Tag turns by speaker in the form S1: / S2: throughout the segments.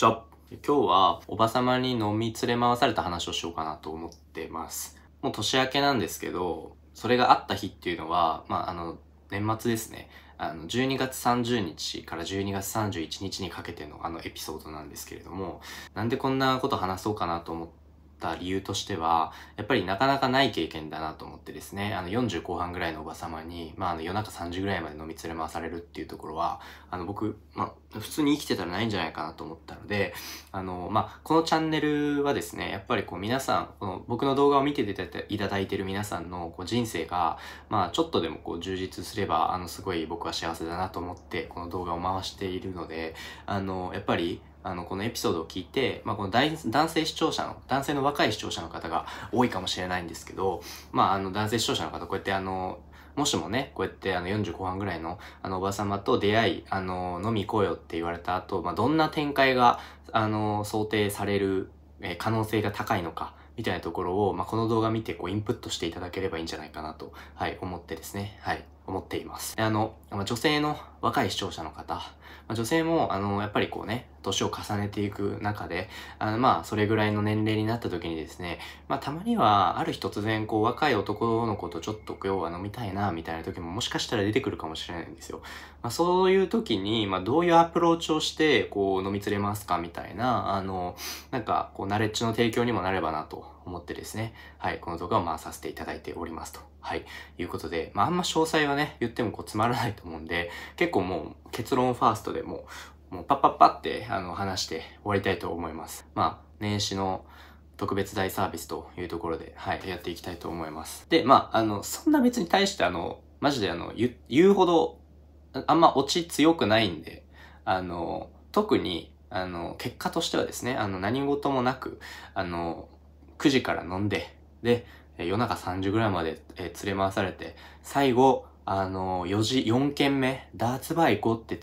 S1: 今日はおばさまに飲み連れ回された話をしようかなと思ってます。もう年明けなんですけど、それがあった日っていうのは、まあ、あの、年末ですね。あの、12月30日から12月31日にかけてのあのエピソードなんですけれども、なんでこんなこと話そうかなと思っった理由としては、やっぱりなかなかない経験だなと思ってですね、あの40後半ぐらいのおばまに、まああの夜中3時ぐらいまで飲み連れ回されるっていうところは、あの僕、まあ普通に生きてたらないんじゃないかなと思ったので、あの、まあこのチャンネルはですね、やっぱりこう皆さん、この僕の動画を見ていただいてる皆さんのこう人生が、まあちょっとでもこう充実すれば、あのすごい僕は幸せだなと思って、この動画を回しているので、あの、やっぱりあの、このエピソードを聞いて、まあ、この男性視聴者の、男性の若い視聴者の方が多いかもしれないんですけど、まあ、あの、男性視聴者の方、こうやってあの、もしもね、こうやってあの40後半ぐらいのあのおば様と出会い、あの、飲み行こうよって言われた後、まあ、どんな展開が、あの、想定される、え可能性が高いのか、みたいなところを、まあ、この動画見て、こう、インプットしていただければいいんじゃないかなと、はい、思ってですね、はい。思っています。あの、女性の若い視聴者の方、女性も、あの、やっぱりこうね、年を重ねていく中で、あの、まあ、それぐらいの年齢になった時にですね、まあ、たまには、ある日突然、こう、若い男の子とちょっと今日は飲みたいな、みたいな時ももしかしたら出てくるかもしれないんですよ。まあ、そういう時に、まあ、どういうアプローチをして、こう、飲み連れますか、みたいな、あの、なんか、こう、ナレッジの提供にもなればなと思ってですね、はい、この動画を、回させていただいておりますと。はい。いうことで、まあ、あんま詳細はね、言ってもこうつまらないと思うんで、結構もう結論ファーストでもう、もうパッパッパって、あの、話して終わりたいと思います。まあ、年始の特別大サービスというところで、はい、やっていきたいと思います。で、まあ、あの、そんな別に対してあの、マジであの、言言うほど、あんまオチ強くないんで、あの、特に、あの、結果としてはですね、あの、何事もなく、あの、9時から飲んで、で、夜中3時ぐらいまで、え連れ回されて、最後、あの、4時、4軒目、ダーツバー行こうって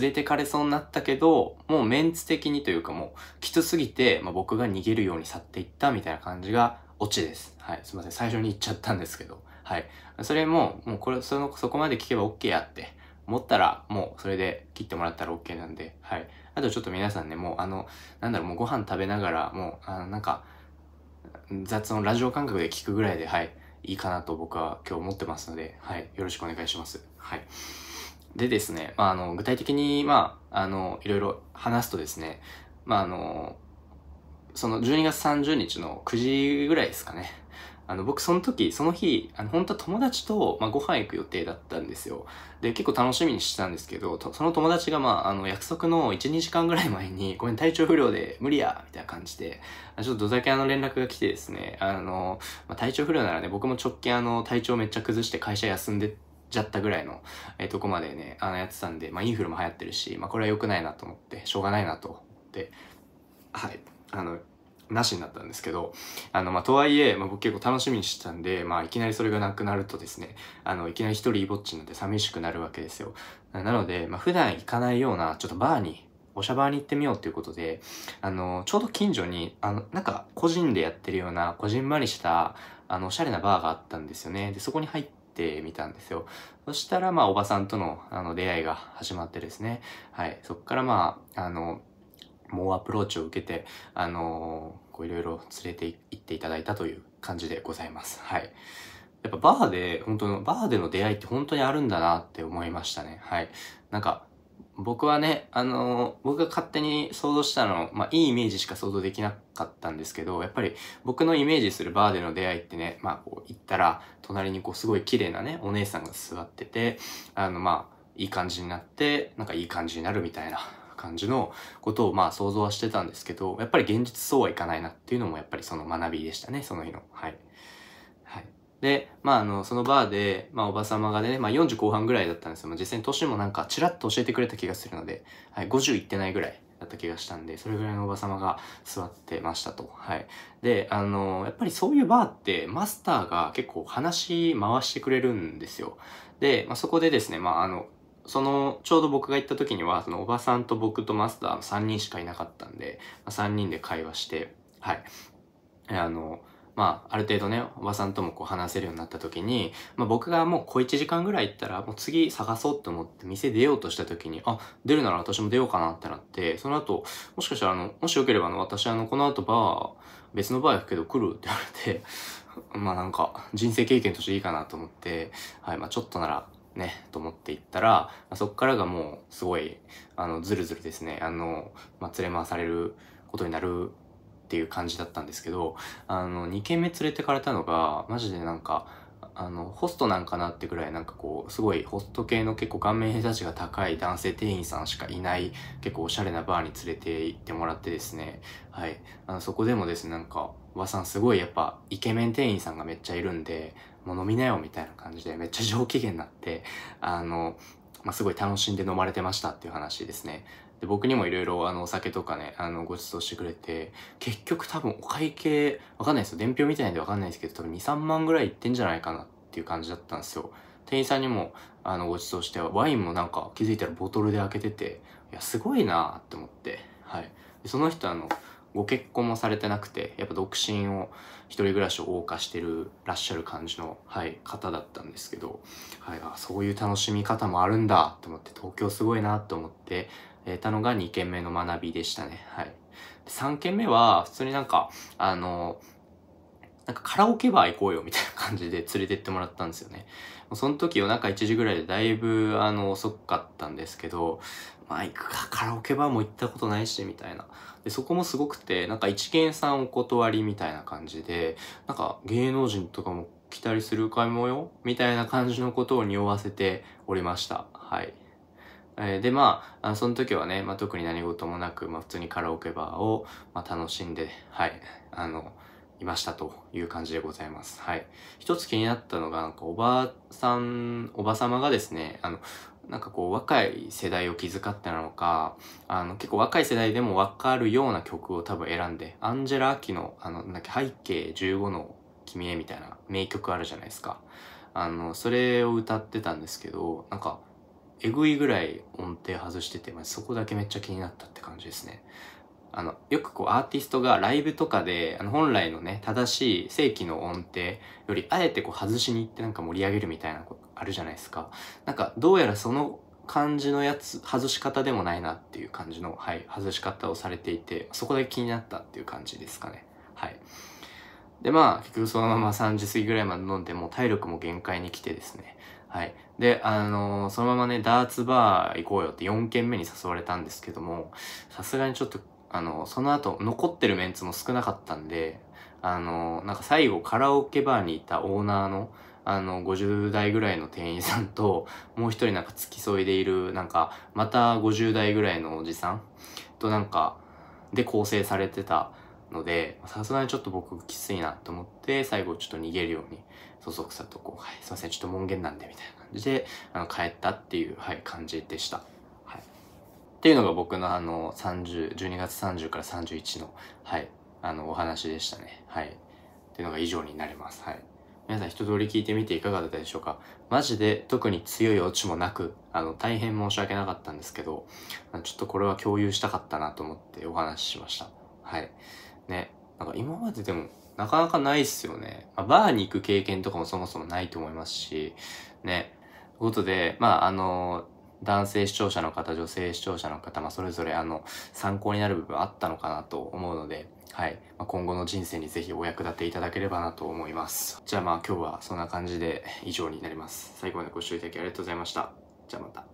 S1: 連れてかれそうになったけど、もうメンツ的にというかもう、きつすぎて、まあ、僕が逃げるように去っていったみたいな感じが、オチです。はい。すいません。最初に言っちゃったんですけど。はい。それも、もうこれ、その、そこまで聞けば OK やって、思ったら、もうそれで切ってもらったら OK なんで、はい。あとちょっと皆さんね、もうあの、なんだろう、もうご飯食べながら、もう、あの、なんか、雑音ラジオ感覚で聞くぐらいで、はい、いいかなと僕は今日思ってますので、はい、よろしくお願いします。はい。でですね、まあ、あの、具体的に、まあ、あの、いろいろ話すとですね、まあ、あの、その12月30日の9時ぐらいですかね、あの、僕その時、その日、あの、本当は友達と、まあ、ご飯行く予定だったんですよ。で、結構楽しみにしてたんですけど、その友達が、まあ、あの、約束の1、2時間ぐらい前に、ごめん、体調不良で無理やみたいな感じで、ちょっとどだけあの連絡が来てですね、あの、まあ、体調不良ならね、僕も直近あの、体調めっちゃ崩して会社休んでちゃったぐらいの、えー、とこまでね、あの、やってたんで、まあ、インフルも流行ってるし、まあ、これは良くないなと思って、しょうがないなと思って、はい、あの、なしになったんですけど、あの、まあ、とはいえ、まあ、僕結構楽しみにしてたんで、まあ、いきなりそれがなくなるとですね、あの、いきなり一人ぼっちになって寂しくなるわけですよ。なので、まあ、普段行かないような、ちょっとバーに、おしゃバーに行ってみようっていうことで、あの、ちょうど近所に、あの、なんか、個人でやってるような、こじんまりした、あの、おしゃれなバーがあったんですよね。で、そこに入ってみたんですよ。そしたら、まあ、おばさんとの、あの、出会いが始まってですね。はい。そっから、まあ、あの、猛アプローチを受けて、あのー、こういろいろ連れて行っていただいたという感じでございます。はい。やっぱバーで、本当の、バーでの出会いって本当にあるんだなって思いましたね。はい。なんか、僕はね、あのー、僕が勝手に想像したの、まあ、いいイメージしか想像できなかったんですけど、やっぱり僕のイメージするバーでの出会いってね、まあ、こう行ったら、隣にこうすごい綺麗なね、お姉さんが座ってて、あの、まあ、いい感じになって、なんかいい感じになるみたいな、感じのことをまあ想像はしてたんですけど、やっぱり現実そうはいかないなっていうのもやっぱりその学びでしたね、その日の。はい。はい。で、まああの、そのバーで、まあおばさまがね、まあ40後半ぐらいだったんですよ。ど、実際に年もなんかちらっと教えてくれた気がするので、はい、50いってないぐらいだった気がしたんで、それぐらいのおば様が座ってましたと。はい。で、あのやっぱりそういうバーってマスターが結構話回してくれるんですよ。で、まあ、そこでですね、まあ、あの、その、ちょうど僕が行った時には、そのおばさんと僕とマスターの3人しかいなかったんで、まあ、3人で会話して、はい。あの、まあ、ある程度ね、おばさんともこう話せるようになった時に、まあ僕がもう小1時間ぐらい行ったら、もう次探そうと思って店出ようとした時に、あ、出るなら私も出ようかなってなって、その後、もしかしたらあの、もしよければあの、私あの、この後バー、別のバー行くけど来るって言われて、まあなんか、人生経験としていいかなと思って、はい、まあちょっとならね、と思っていったら、そっからがもうすごい、あの、ずるずるですね、あの、まあ、連れ回されることになるっていう感じだったんですけど、あの、2軒目連れてかれたのが、マジでなんか、あの、ホストなんかなってぐらいなんかこう、すごいホスト系の結構顔面偏差値が高い男性店員さんしかいない結構おしゃれなバーに連れて行ってもらってですね、はい。あのそこでもですね、なんか、おばさんすごいやっぱイケメン店員さんがめっちゃいるんで、もう飲みなよみたいな感じでめっちゃ上機嫌になって、あの、まあ、すごい楽しんで飲まれてましたっていう話ですね。で僕にもいろいろあのお酒とかね、あのご馳走してくれて、結局多分お会計、わかんないですよ。伝票みたいなんでわかんないですけど、多分2、3万ぐらいいってんじゃないかなっていう感じだったんですよ。店員さんにもあのご馳走して、ワインもなんか気づいたらボトルで開けてて、いや、すごいなーって思って、はい。でその人あの、ご結婚もされてなくて、やっぱ独身を、一人暮らしを謳歌してる、らっしゃる感じの、はい、方だったんですけど、はい、あ、そういう楽しみ方もあるんだ、と思って、東京すごいな、と思って、えたのが2軒目の学びでしたね。はい。3軒目は、普通になんか、あのなんかカラオケバー行こうよみたいな感じで連れてってもらったんですよね。その時夜中1時ぐらいでだいぶあの遅かったんですけど、まあ行くか、カラオケバーも行ったことないし、みたいな。で、そこもすごくて、なんか一元さんお断りみたいな感じで、なんか芸能人とかも来たりするかもよみたいな感じのことを匂わせておりました。はい。えー、で、まあ、その時はね、まあ、特に何事もなく、まあ、普通にカラオケバーを、まあ、楽しんで、はい、あの、いましたという感じでございます。はい。一つ気になったのが、なんかおばさん、おばさまがですね、あの、なんかこう若い世代を気遣ってなのか、あの結構若い世代でもわかるような曲を多分選んで、アンジェラ・アキの、あの、なんだっけ、背景15の君へみたいな名曲あるじゃないですか。あの、それを歌ってたんですけど、なんか、えぐいぐらい音程外してて、まあ、そこだけめっちゃ気になったって感じですね。あの、よくこうアーティストがライブとかで、あの本来のね、正しい正規の音程より、あえてこう外しに行ってなんか盛り上げるみたいなことあるじゃないですか。なんか、どうやらその感じのやつ、外し方でもないなっていう感じの、はい、外し方をされていて、そこだけ気になったっていう感じですかね。はい。で、まあ、結局そのまま3時過ぎぐらいまで飲んで、もう体力も限界に来てですね。はい。で、あのー、そのままね、ダーツバー行こうよって4軒目に誘われたんですけども、さすがにちょっとあの、その後、残ってるメンツも少なかったんで、あの、なんか最後カラオケバーにいたオーナーの、あの、50代ぐらいの店員さんと、もう一人なんか付き添いでいる、なんか、また50代ぐらいのおじさんとなんか、で構成されてたので、さすがにちょっと僕きついなと思って、最後ちょっと逃げるように、そそくさとこう、はい、すいません、ちょっと門限なんで、みたいな感じで、あの、帰ったっていう、はい、感じでした。っていうのが僕のあの30、12月30から31の、はい、あのお話でしたね。はい。っていうのが以上になります。はい。皆さん一通り聞いてみていかがだったでしょうかマジで特に強いオチもなく、あの、大変申し訳なかったんですけど、ちょっとこれは共有したかったなと思ってお話ししました。はい。ね。なんか今まででもなかなかないっすよね。まあ、バーに行く経験とかもそもそもないと思いますし、ね。ということで、まあ、あのー男性視聴者の方、女性視聴者の方、まあ、それぞれあの、参考になる部分あったのかなと思うので、はい。まあ、今後の人生にぜひお役立ていただければなと思います。じゃあまあ今日はそんな感じで以上になります。最後までご視聴いただきありがとうございました。じゃあまた。